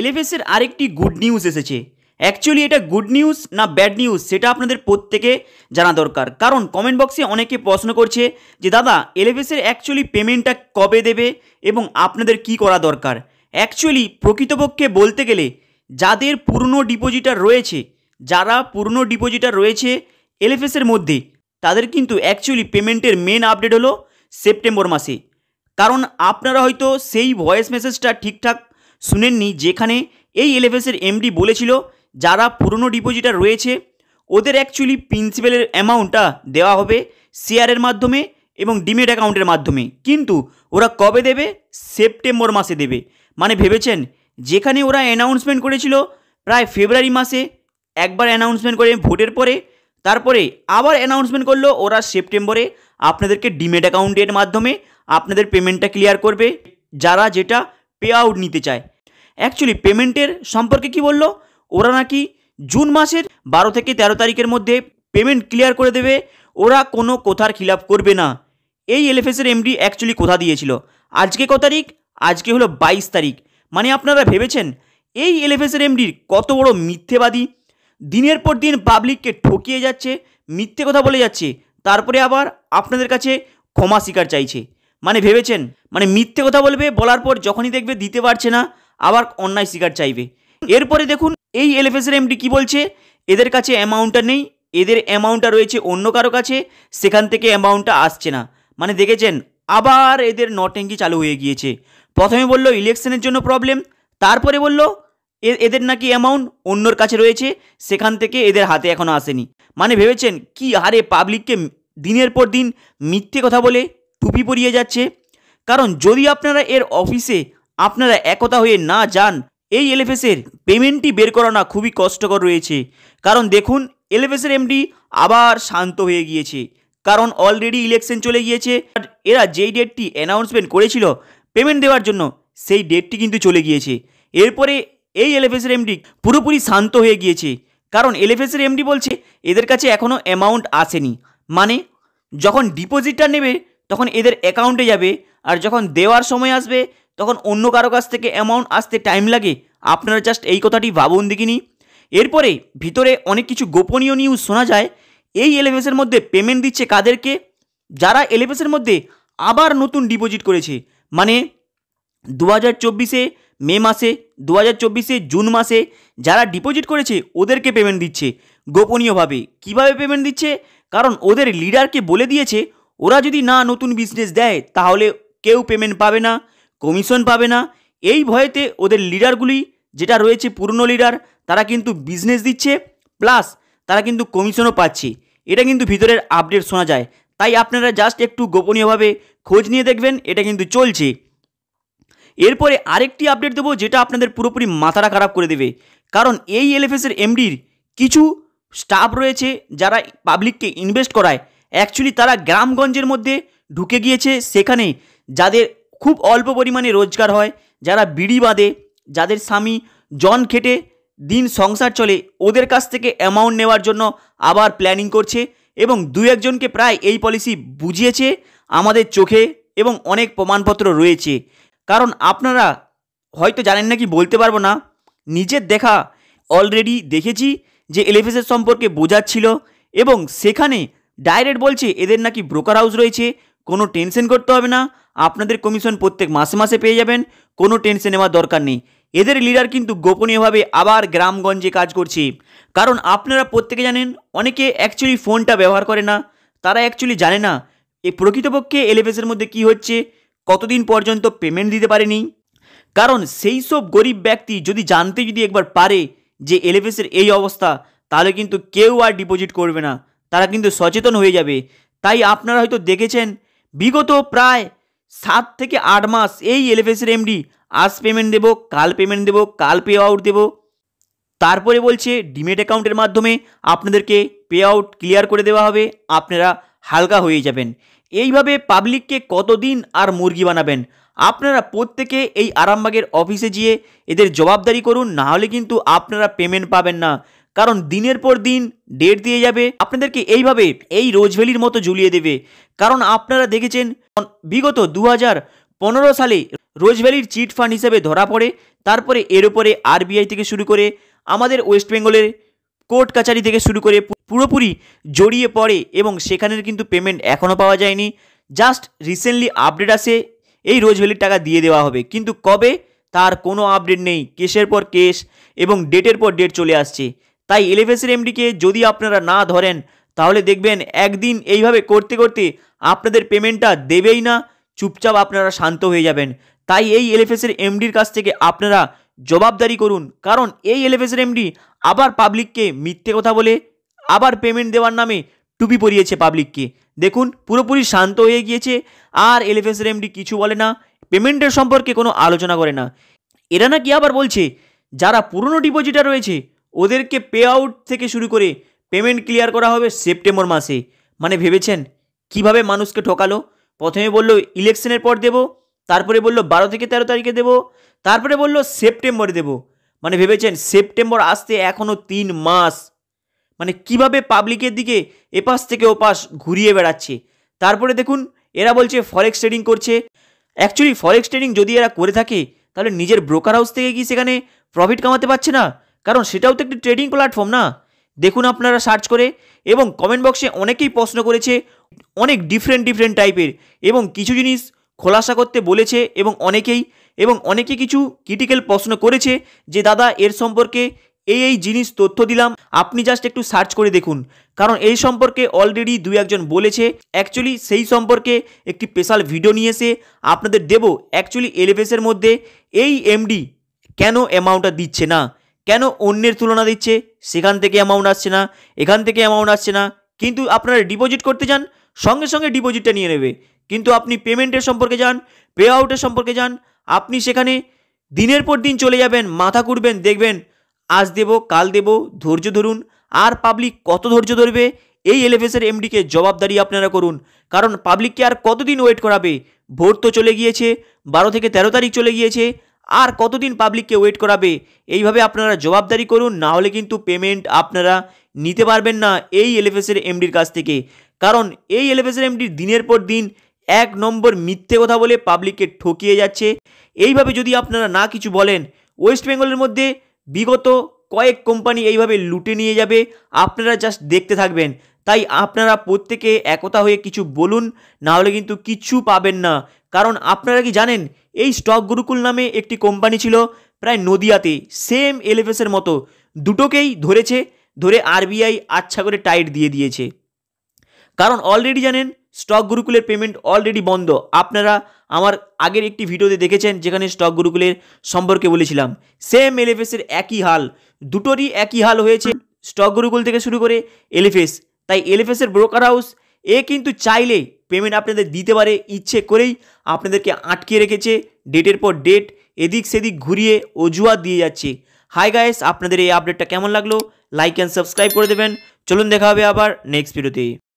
এলএফএসের আরেকটি good news এসেছে actually এটা গুড নিউজ না ব্যাড নিউজ সেটা আপনাদের প্রত্যেকে জানা দরকার কারণ কমেন্ট বক্সে অনেকে প্রশ্ন করছে যে দাদা এলএফএসের অ্যাকচুয়ালি পেমেন্টটা কবে দেবে এবং আপনাদের কি করা দরকার অ্যাকচুয়ালি প্রকৃতপক্ষে বলতে গেলে যাদের পুরনো ডিপোজিটার রয়েছে যারা পুরনো ডিপোজিটার রয়েছে এলএফএসের মধ্যে তাদের কিন্তু অ্যাকচুয়ালি পেমেন্টের মেন আপডেট হলো সেপ্টেম্বর মাসে কারণ আপনারা হয়তো সেই ভয়েস মেসেজটা ঠিকঠাক শুনেননি যেখানে এই এলএফএসের এমডি বলেছিল যারা পুরনো ডিপোজিটার রয়েছে ওদের অ্যাকচুয়ালি প্রিন্সিপালের অ্যামাউন্টটা দেওয়া হবে শেয়ারের মাধ্যমে এবং ডিমেট অ্যাকাউন্টের মাধ্যমে কিন্তু ওরা কবে দেবে সেপ্টেম্বর মাসে দেবে মানে ভেবেছেন যেখানে ওরা অ্যানাউন্সমেন্ট করেছিল প্রায় ফেব্রুয়ারি মাসে একবার অ্যানাউন্সমেন্ট করে ভোটের পরে তারপরে আবার অ্যানাউন্সমেন্ট করলো ওরা সেপ্টেম্বরে আপনাদেরকে ডিমেট অ্যাকাউন্টের মাধ্যমে আপনাদের পেমেন্টটা ক্লিয়ার করবে যারা যেটা পে আউট নিতে চায় অ্যাকচুয়ালি পেমেন্টের সম্পর্কে কি বলল ওরা নাকি জুন মাসের বারো থেকে তেরো তারিখের মধ্যে পেমেন্ট ক্লিয়ার করে দেবে ওরা কোনো কথার খিলাপ করবে না এই এলএফএসের এমডি অ্যাকচুয়ালি কথা দিয়েছিল আজকে ক তারিখ আজকে হলো বাইশ তারিখ মানে আপনারা ভেবেছেন এই এলএফএসের এমডির কত বড় মিথ্যেবাদী দিনের পর দিন পাবলিককে ঠকিয়ে যাচ্ছে মিথ্যে কথা বলে যাচ্ছে তারপরে আবার আপনাদের কাছে ক্ষমা স্বীকার চাইছে মানে ভেবেছেন মানে মিথ্যে কথা বলবে বলার পর যখনই দেখবে দিতে পারছে না আবার অন্যায় শিকার চাইবে এরপরে দেখুন এই এলএফএসের এমডি কী বলছে এদের কাছে অ্যামাউন্টটা নেই এদের অ্যামাউন্টটা রয়েছে অন্য কারো কাছে সেখান থেকে অ্যামাউন্টটা আসছে না মানে দেখেছেন আবার এদের নটেঙ্গি চালু হয়ে গিয়েছে প্রথমে বলল ইলেকশনের জন্য প্রবলেম তারপরে বলল এদের নাকি অ্যামাউন্ট অন্যর কাছে রয়েছে সেখান থেকে এদের হাতে এখনও আসেনি মানে ভেবেছেন কি আরে পাবলিককে দিনের পর দিন মিথ্যে কথা বলে টুপি পরিয়ে যাচ্ছে কারণ যদি আপনারা এর অফিসে আপনারা একতা হয়ে না যান এই এলএফএসের পেমেন্টটি বের করানো খুবই কষ্টকর রয়েছে কারণ দেখুন এলএফএসের এমডি আবার শান্ত হয়ে গিয়েছে কারণ অলরেডি ইলেকশন চলে গিয়েছে এরা যেই ডেটটি অ্যানাউন্সমেন্ট করেছিল পেমেন্ট দেওয়ার জন্য সেই ডেটটি কিন্তু চলে গিয়েছে এরপরে এই এলএফএসের এমডি পুরোপুরি শান্ত হয়ে গিয়েছে কারণ এলএফএসের এমডি বলছে এদের কাছে এখনও অ্যামাউন্ট আসেনি মানে যখন ডিপোজিটটা নেবে তখন এদের অ্যাকাউন্টে যাবে আর যখন দেওয়ার সময় আসবে তখন অন্য কারো কাছ থেকে অ্যামাউন্ট আসতে টাইম লাগে আপনারা জাস্ট এই কথাটি ভাবুন দেখিনি এরপরে ভিতরে অনেক কিছু গোপনীয় নিউজ শোনা যায় এই এলএমএসের মধ্যে পেমেন্ট দিচ্ছে কাদেরকে যারা এলএমএসের মধ্যে আবার নতুন ডিপোজিট করেছে মানে দু হাজার চব্বিশে মে মাসে দু হাজার চব্বিশে জুন মাসে যারা ডিপোজিট করেছে ওদেরকে পেমেন্ট দিচ্ছে গোপনীয়ভাবে কিভাবে পেমেন্ট দিচ্ছে কারণ ওদের লিডারকে বলে দিয়েছে ওরা যদি না নতুন বিজনেস দেয় তাহলে কেউ পেমেন্ট পাবে না কমিশন পাবে না এই ভয়েতে ওদের লিডারগুলি যেটা রয়েছে পুরনো লিডার তারা কিন্তু বিজনেস দিচ্ছে প্লাস তারা কিন্তু কমিশনও পাচ্ছে এটা কিন্তু ভিতরের আপডেট শোনা যায় তাই আপনারা জাস্ট একটু গোপনীয়ভাবে খোঁজ নিয়ে দেখবেন এটা কিন্তু চলছে এরপরে আরেকটি আপডেট দেবো যেটা আপনাদের পুরোপুরি মাথাটা খারাপ করে দেবে কারণ এই এলএফএসের এমডির কিছু স্টাফ রয়েছে যারা পাবলিককে ইনভেস্ট করায় অ্যাকচুয়ালি তারা গ্রামগঞ্জের মধ্যে ঢুকে গিয়েছে সেখানে যাদের খুব অল্প পরিমাণে রোজগার হয় যারা বিড়ি বাঁধে যাদের স্বামী জন খেটে দিন সংসার চলে ওদের কাছ থেকে অ্যামাউন্ট নেওয়ার জন্য আবার প্ল্যানিং করছে এবং দু একজনকে প্রায় এই পলিসি বুঝিয়েছে আমাদের চোখে এবং অনেক প্রমাণপত্র রয়েছে কারণ আপনারা হয়তো জানেন না কি বলতে পারবো না নিজের দেখা অলরেডি দেখেছি যে এলএফএসের সম্পর্কে বোঝাচ্ছিল এবং সেখানে ডাইরেক্ট বলছে এদের নাকি ব্রোকার হাউস রয়েছে কোনো টেনশন করতে হবে না আপনাদের কমিশন প্রত্যেক মাসে মাসে পেয়ে যাবেন কোনো টেনশন নেওয়ার দরকার নেই এদের লিডার কিন্তু গোপনীয়ভাবে আবার গ্রামগঞ্জে কাজ করছে কারণ আপনারা প্রত্যেকে জানেন অনেকে অ্যাকচুয়ালি ফোনটা ব্যবহার করে না তারা অ্যাকচুয়ালি জানে না এই প্রকৃতপক্ষে এলএফএসের মধ্যে কি হচ্ছে কতদিন পর্যন্ত পেমেন্ট দিতে পারেনি কারণ সেই সব গরিব ব্যক্তি যদি জানতে যদি একবার পারে যে এলএফএসের এই অবস্থা তাহলে কিন্তু কেউ আর ডিপোজিট করবে না তারা কিন্তু সচেতন হয়ে যাবে তাই আপনারা হয়তো দেখেছেন বিগত প্রায় সাত থেকে আট মাস এই এলএফএসের এমডি আজ পেমেন্ট দেবো কাল পেমেন্ট দেবো কাল পে আউট দেবো তারপরে বলছে ডিমেট অ্যাকাউন্টের মাধ্যমে আপনাদেরকে পে আউট ক্লিয়ার করে দেওয়া হবে আপনারা হালকা হয়ে যাবেন এইভাবে পাবলিককে কতদিন আর মুরগি বানাবেন আপনারা প্রত্যেকে এই আরামবাগের অফিসে গিয়ে এদের জবাবদারি করুন নাহলে কিন্তু আপনারা পেমেন্ট পাবেন না কারণ দিনের পর দিন ডেট দিয়ে যাবে আপনাদেরকে এইভাবে এই রোজভ্যালির মতো ঝুলিয়ে দেবে কারণ আপনারা দেখেছেন বিগত দু পনেরো সালে রোজভ্যালির চিট ফান্ড হিসেবে ধরা পড়ে তারপরে এর উপরে আরবিআই থেকে শুরু করে আমাদের ওয়েস্ট বেঙ্গলের কোর্ট কাচারি থেকে শুরু করে পুরোপুরি জড়িয়ে পড়ে এবং সেখানের কিন্তু পেমেন্ট এখনও পাওয়া যায়নি জাস্ট রিসেন্টলি আপডেট আসে এই রোজভ্যালির টাকা দিয়ে দেওয়া হবে কিন্তু কবে তার কোনো আপডেট নেই কেসের পর কেস এবং ডেটের পর ডেট চলে আসছে তাই এলএফএসের এমডিকে যদি আপনারা না ধরেন তাহলে দেখবেন একদিন এইভাবে করতে করতে আপনাদের পেমেন্টটা দেবেই না চুপচাপ আপনারা শান্ত হয়ে যাবেন তাই এই এলএফএসের এমডির কাছ থেকে আপনারা জবাবদারি করুন কারণ এই এলএফএসের এমডি আবার পাবলিককে মিথ্যে কথা বলে আবার পেমেন্ট দেওয়ার নামে টুপি পরিয়েছে পাবলিককে দেখুন পুরোপুরি শান্ত হয়ে গিয়েছে আর এলএফএসের এমডি কিছু বলে না পেমেন্টের সম্পর্কে কোনো আলোচনা করে না এরা নাকি আবার বলছে যারা পুরনো ডিপোজিটার রয়েছে ওদেরকে পে আউট থেকে শুরু করে পেমেন্ট ক্লিয়ার করা হবে সেপ্টেম্বর মাসে মানে ভেবেছেন কিভাবে মানুষকে ঠকালো প্রথমে বলল ইলেকশনের পর দেব তারপরে বলল বারো থেকে তেরো তারিখে দেব তারপরে বলল সেপ্টেম্বরে দেব মানে ভেবেছেন সেপ্টেম্বর আসতে এখনও তিন মাস মানে কিভাবে পাবলিকের দিকে এপাশ থেকে ওপাশ ঘুরিয়ে বেড়াচ্ছে তারপরে দেখুন এরা বলছে ফরেক্স ট্রেডিং করছে অ্যাকচুয়ালি ফরেক্স ট্রেডিং যদি এরা করে থাকে তাহলে নিজের ব্রোকার হাউস থেকে কি সেখানে প্রফিট কামাতে পারছে না কারণ সেটাও তো একটি ট্রেডিং প্ল্যাটফর্ম না দেখুন আপনারা সার্চ করে এবং কমেন্ট বক্সে অনেকেই প্রশ্ন করেছে অনেক ডিফারেন্ট ডিফারেন্ট টাইপের এবং কিছু জিনিস খোলাসা করতে বলেছে এবং অনেকেই এবং অনেকে কিছু ক্রিটিক্যাল প্রশ্ন করেছে যে দাদা এর সম্পর্কে এই এই জিনিস তথ্য দিলাম আপনি জাস্ট একটু সার্চ করে দেখুন কারণ এই সম্পর্কে অলরেডি দুই একজন বলেছে অ্যাকচুয়ালি সেই সম্পর্কে একটি স্পেশাল ভিডিও নিয়ে এসে আপনাদের দেব অ্যাকচুয়ালি এলএফএসের মধ্যে এই এমডি কেন অ্যামাউন্টটা দিচ্ছে না কেন অন্যের তুলনা দিচ্ছে সেখান থেকে অ্যামাউন্ট আসছে না এখান থেকে অ্যামাউন্ট আসছে না কিন্তু আপনারা ডিপোজিট করতে যান সঙ্গে সঙ্গে ডিপোজিটটা নিয়ে নেবে কিন্তু আপনি পেমেন্টের সম্পর্কে যান পে আউটের সম্পর্কে যান আপনি সেখানে দিনের পর দিন চলে যাবেন মাথা করবেন দেখবেন আজ দেব কাল দেব ধৈর্য ধরুন আর পাবলিক কত ধৈর্য ধরবে এই এলএফএসের এমডিকে জবাবদারি আপনারা করুন কারণ পাবলিককে আর কতদিন ওয়েট করাবে ভোট তো চলে গিয়েছে বারো থেকে তেরো তারিখ চলে গিয়েছে আর কতদিন পাবলিককে ওয়েট করাবে এইভাবে আপনারা জবাবদারি করুন না হলে কিন্তু পেমেন্ট আপনারা নিতে পারবেন না এই এলএফএসের এমডির কাছ থেকে কারণ এই এলএফএসের এমডি দিনের পর দিন এক নম্বর মিথ্যে কথা বলে পাবলিককে ঠকিয়ে যাচ্ছে এইভাবে যদি আপনারা না কিছু বলেন ওয়েস্ট বেঙ্গলের মধ্যে বিগত কয়েক কোম্পানি এইভাবে লুটে নিয়ে যাবে আপনারা জাস্ট দেখতে থাকবেন তাই আপনারা প্রত্যেকে একতা হয়ে কিছু বলুন না হলে কিন্তু কিছু পাবেন না কারণ আপনারা কি জানেন এই স্টক গুরুকুল নামে একটি কোম্পানি ছিল প্রায় নদিয়াতে সেম এলএফএসের মতো দুটোকেই ধরেছে ধরে আরবিআই আচ্ছা করে টাইট দিয়ে দিয়েছে কারণ অলরেডি জানেন স্টক গুরুকুলের পেমেন্ট অলরেডি বন্ধ আপনারা আমার আগের একটি ভিডিওতে দেখেছেন যেখানে স্টক গুরুকুলের সম্পর্কে বলেছিলাম সেম এলএফএসের একই হাল দুটোরই একই হাল হয়েছে স্টক গুরুকুল থেকে শুরু করে এলএফএস তাই এলএফএসের ব্রোকার হাউস এ কিন্তু চাইলে পেমেন্ট আপনাদের দিতে পারে ইচ্ছে করেই আপনাদেরকে আটকে রেখেছে ডেটের পর ডেট এদিক সেদিক ঘুরিয়ে অজুহাত দিয়ে যাচ্ছে হাই গাইস আপনাদের এই আপডেটটা কেমন লাগলো লাইক অ্যান্ড সাবস্ক্রাইব করে দেবেন চলুন দেখা হবে আবার নেক্সট ভিডিওতে